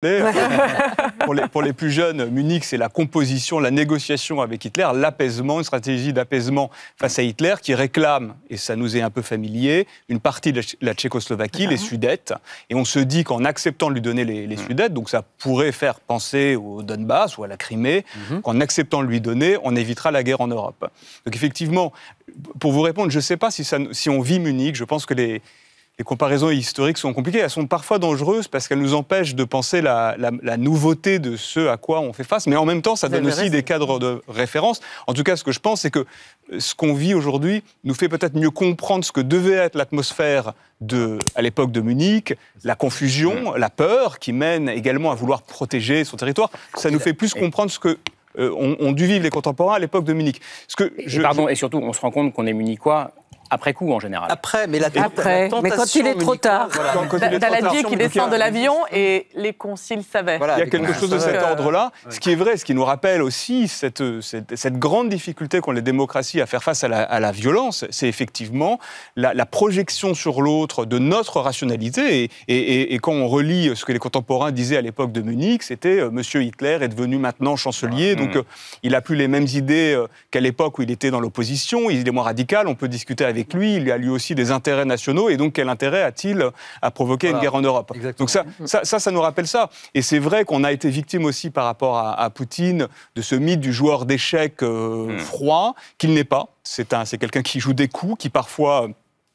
pour, les, plus jeunes, Munich, c'est la composition, la négociation avec Hitler, l'apaisement, une stratégie d'apaisement face à Hitler qui réclame, et ça nous est un peu familier, une partie de la Tchécoslovaquie, les Sudètes. Et on se dit qu'en acceptant de lui donner les, les, Sudètes, donc ça pourrait faire penser au Donbass ou à la Crimée, mhm. qu'en acceptant de lui donner, on évitera la guerre en Europe. Donc effectivement, pour vous répondre, je ne sais pas si on vit Munich, je pense que les les comparaisons historiques sont compliquées, elles sont parfois dangereuses parce qu'elles nous empêchent de penser la, la, nouveauté de ce à quoi on fait face, mais en même temps, ça donne aussi des cadres de référence. En tout cas, ce que je pense, c'est que ce qu'on vit aujourd'hui nous fait peut-être mieux comprendre ce que devait être l'atmosphère de, à l'époque de Munich, la confusion, mm. la peur qui mène également à vouloir protéger son territoire. Ça nous fait plus comprendre ce que euh, on dû vivre les contemporains à l'époque de Munich. Ce que je, pardon, et surtout, on se rend compte qu'on est munichois après coup, en général. Après, mais la, Après. mais quand il est trop tard. la Daladier qui descend de l'avion et les conciles savaient. il y a quelque chose de cet ordre-là. Ce qui est vrai, ce qui nous rappelle aussi cette, cette, grande difficulté qu'ont les démocraties à faire face à la, violence, c'est effectivement la, projection sur l'autre de notre rationalité. Et, quand on relit ce que les contemporains disaient à l'époque de Munich, c'était euh, Monsieur Hitler est devenu maintenant chancelier, ah, donc hmm. euh, il n'a plus les mêmes idées euh, qu'à l'époque où il était dans l'opposition, il est moins radical, on peut discuter avec avec lui, il a lui aussi des intérêts nationaux, et donc quel intérêt a-t-il à provoquer une guerre en Europe Donc mm-hmm. ça, ça, nous rappelle ça. Et c'est vrai qu'on a été victime aussi par rapport à, Poutine de ce mythe du joueur d'échecs euh, mm. froid, qu'il n'est pas. C'est quelqu'un qui joue des coups, qui parfois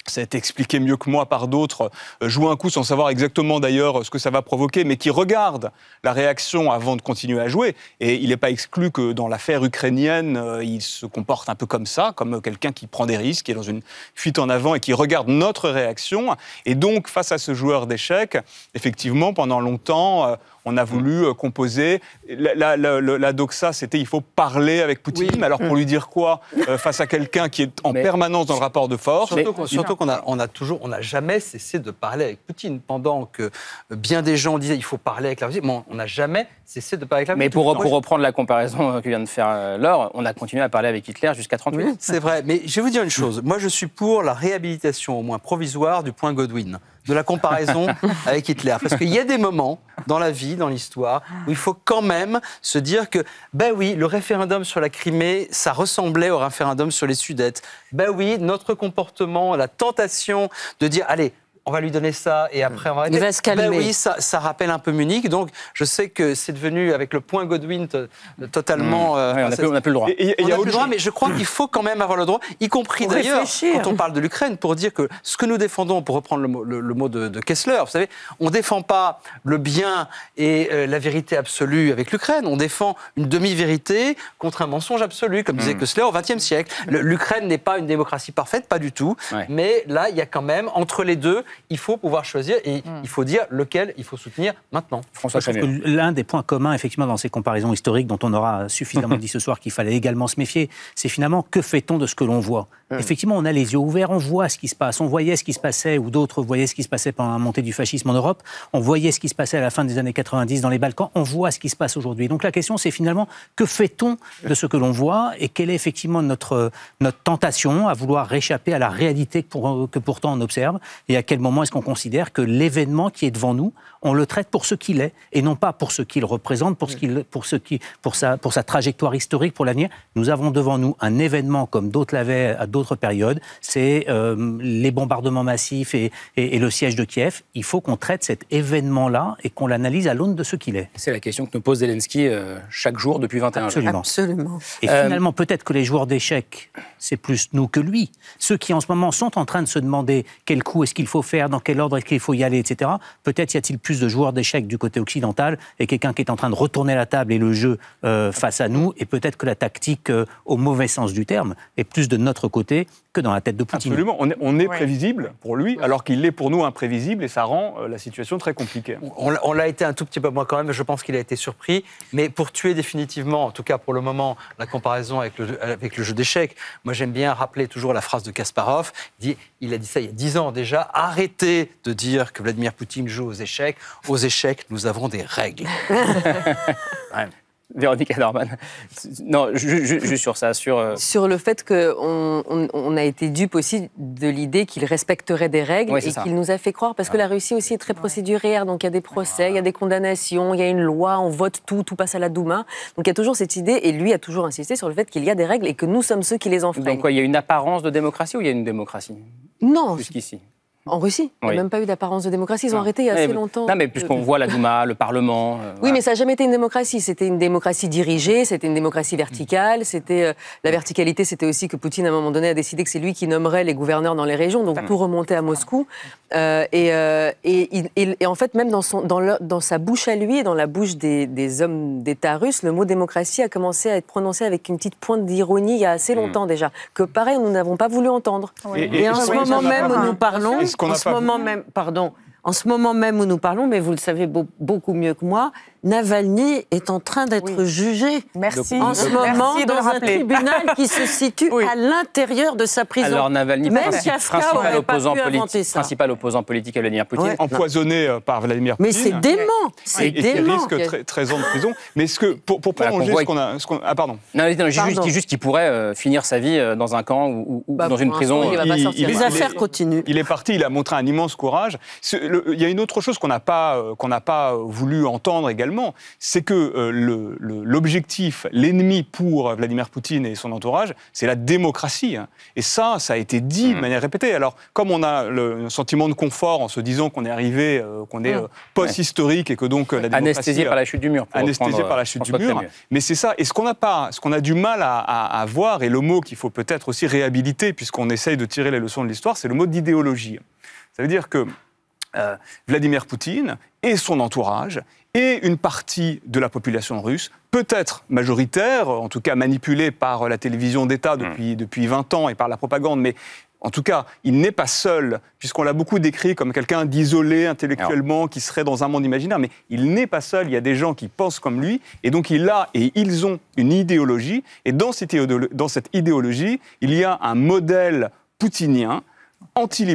ça a été expliqué mieux que moi par d'autres, euh, joue un coup sans savoir exactement d'ailleurs ce que ça va provoquer, mais qui regarde la réaction avant de continuer à jouer. Et il n'est pas exclu que dans l'affaire ukrainienne, euh, il se comporte un peu comme ça, comme quelqu'un qui prend des risques, qui est dans une fuite en avant et qui regarde notre réaction. Et donc, face à ce joueur d'échecs, effectivement, pendant longtemps, euh, on a voulu euh, composer. La, doxa, c'était il faut parler avec Poutine. Alors pour mm. lui dire quoi euh, face à quelqu'un qui est en permanence dans le rapport de force Surtout qu'on on toujours, on n'a jamais cessé de parler avec Poutine. Pendant que bien des gens disaient il faut parler avec la Russie, on n'a jamais cessé de parler avec la Russie. Mais pour, reprendre la comparaison euh, que vient de faire Laure, on a continué à parler avec Hitler jusqu'à 38. ans. c'est vrai. Mais je vais vous dire une chose. Moi, je suis pour la réhabilitation, au moins provisoire, du point Godwin de la comparaison avec Hitler. Parce qu'il y a des moments dans la vie, dans l'histoire, où il faut quand même se dire que, ben oui, le référendum sur la Crimée, ça ressemblait au référendum sur les Sudètes. Ben oui, notre comportement, la tentation de dire, allez, on va lui donner ça et mm. après on va. Il va ben oui, ça, rappelle un peu Munich. Donc je sais que c'est devenu avec le point Godwin euh, totalement. Mm. Euh, on n'a plus, le droit. on n'a plus le droit, mais je crois qu'il faut quand même avoir le droit, y compris d'ailleurs quand on parle de l'Ukraine, pour dire que ce que nous défendons, pour reprendre le, mot de, Kessler, vous savez, on ne défend pas le bien et euh, la vérité absolue avec l'Ukraine. On défend une demi-vérité contre un mensonge absolu, comme disait mm. Kessler au XXe siècle. L'Ukraine n'est pas une démocratie parfaite, pas du tout. Mais là, il y a quand même entre les deux il faut pouvoir choisir et hmm. il faut dire lequel il faut soutenir maintenant. François L'un des points communs, effectivement, dans ces comparaisons historiques dont on aura suffisamment dit ce soir qu'il fallait également se méfier, c'est finalement que fait-on de ce que l'on voit hmm. Effectivement, on a les yeux ouverts, on voit ce qui se passe, on voyait ce qui se passait, ou d'autres voyaient ce qui se passait pendant la montée du fascisme en Europe, on voyait ce qui se passait à la fin des années 90 dans les Balkans, on voit ce qui se passe aujourd'hui. Donc la question, c'est finalement que fait-on de ce que l'on voit et quelle est effectivement notre, notre tentation à vouloir réchapper à la réalité que, pour, que pourtant on observe et à quel moment est-ce qu'on considère que l'événement qui est devant nous, on le traite pour ce qu'il est et non pas pour ce qu'il représente, pour, ce qu'il, pour, ce qui, pour, sa, pour sa trajectoire historique, pour l'avenir Nous avons devant nous un événement comme d'autres l'avaient à d'autres périodes, c'est euh, les bombardements massifs et, le siège de Kiev. Il faut qu'on traite cet événement-là et qu'on l'analyse à l'aune de ce qu'il est. C'est la question que nous pose Zelensky euh, chaque jour depuis 21 Absolument. jours. Absolument. Et euh, finalement, peut-être que les joueurs d'échecs, c'est plus nous que lui. Ceux qui en ce moment sont en train de se demander quel coup est-ce qu'il faut faire dans quel ordre il qu'il faut y aller, etc. Peut-être y a-t-il plus de joueurs d'échecs du côté occidental et quelqu'un qui est en train de retourner la table et le jeu euh, face à nous, et peut-être que la tactique, euh, au mauvais sens du terme, est plus de notre côté que dans la tête de Poutine. Absolument, on est, on est prévisible pour lui, alors qu'il est pour nous imprévisible, et ça rend euh, la situation très compliquée. On, l'a été un tout petit peu moins quand même, je pense qu'il a été surpris, mais pour tuer définitivement, en tout cas pour le moment, la comparaison avec le, avec le jeu d'échecs, moi j'aime bien rappeler toujours la phrase de Kasparov, dit, il a dit ça il y a dix ans déjà, arrêtez de dire que Vladimir Poutine joue aux échecs. Aux échecs, nous avons des règles. Véronique Norman. Non, juste sur ça, sur... Euh, sur le fait qu'on on, a été dupe aussi de l'idée qu'il respecterait des règles et qu'il nous a fait croire, parce que ah. la Russie aussi est très procédurière, donc il y a des procès, il y a des condamnations, il y a une loi, on vote tout, tout passe à la Douma. Donc il y a toujours cette idée, et lui a toujours insisté sur le fait qu'il y a des règles et que nous sommes ceux qui les enfreignent. Donc quoi, il y a une apparence de démocratie ou il y a une démocratie non. Jusqu'ici. En Russie, il n'y a même pas eu d'apparence de démocratie. Ils ont arrêté il y a eh, assez longtemps. Non, mais puisqu'on euh, voit la Douma, le Parlement. Euh, oui, mais ça n'a jamais été une démocratie. C'était une démocratie dirigée, c'était une démocratie verticale. C'était euh, la verticalité, c'était aussi que Poutine, à un moment donné, a décidé que c'est lui qui nommerait les gouverneurs dans les régions. Donc tout remontait à Moscou. et, en fait, même dans, son, dans, dans, sa bouche à lui et dans la bouche des, hommes d'État russes, le mot démocratie a commencé à être prononcé avec une petite pointe d'ironie il y a assez hmm. longtemps déjà. Que pareil, nous n'avons pas voulu entendre. Et, en ce moment même où nous parlons en ce moment même, pardon, en ce moment même où nous parlons, mais vous le savez beaucoup mieux que moi, Navalny est en train d'être jugé Merci. en ce moment dans un tribunal qui se situe à l'intérieur de sa prison. Alors Navalny, principal, opposant politique, principal opposant politique à Vladimir Poutine. Empoisonné euh, par Vladimir Poutine. Mais c'est dément C'est dément Il risque 13 ans de prison. Mais ce que, pour, pour prolonger ce qu'on a, Ah pardon. Non, non juste, qu'il pourrait euh, finir sa vie euh, dans un camp ou, bah, dans une prison. les affaires continuent. Il est parti, il a montré un immense courage il y a une autre chose qu'on n'a pas, euh, qu'on n'a pas euh, voulu entendre également, c'est que euh, l'objectif, l'ennemi pour Vladimir Poutine et son entourage, c'est la démocratie. Hein. Et ça, ça a été dit de mm. manière répétée. Alors, comme on a le, sentiment de confort en se disant qu'on est arrivé, qu'on est mm. post-historique et que donc la Anesthésié par la chute du mur. Anesthésié par la chute du mur. Mais c'est ça. Et ce qu'on n'a pas, ce qu'on a du mal à, à voir, et le mot qu'il faut peut-être aussi réhabiliter, puisqu'on essaye de tirer les leçons de l'histoire, c'est le mot d'idéologie. Ça veut dire que euh, Vladimir Poutine et son entourage et une partie de la population russe, peut-être majoritaire, en tout cas manipulée par la télévision d'État depuis, hmm. depuis 20 ans et par la propagande, mais en tout cas, il n'est pas seul, puisqu'on l'a beaucoup décrit comme quelqu'un d'isolé intellectuellement, qui serait dans un monde imaginaire, mais il n'est pas seul, il y a des gens qui pensent comme lui, et donc il a et ils ont une idéologie, et dans cette dans cette idéologie il y a un modèle poutinien, anti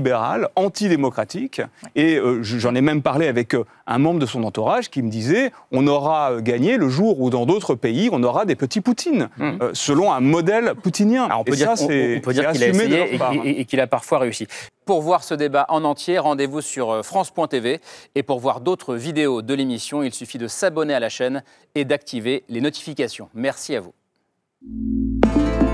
antidémocratique. Et euh, j'en ai même parlé avec euh, un membre de son entourage qui me disait on aura euh, gagné le jour où dans d'autres pays on aura des petits Poutines, mmh. selon un modèle poutinien. on peut dire, qu'il a essayé et qu'il a parfois réussi. Pour voir ce débat en entier, rendez-vous sur France.tv. Et pour voir d'autres vidéos de l'émission, il suffit de s'abonner à la chaîne et d'activer les notifications. Merci à vous.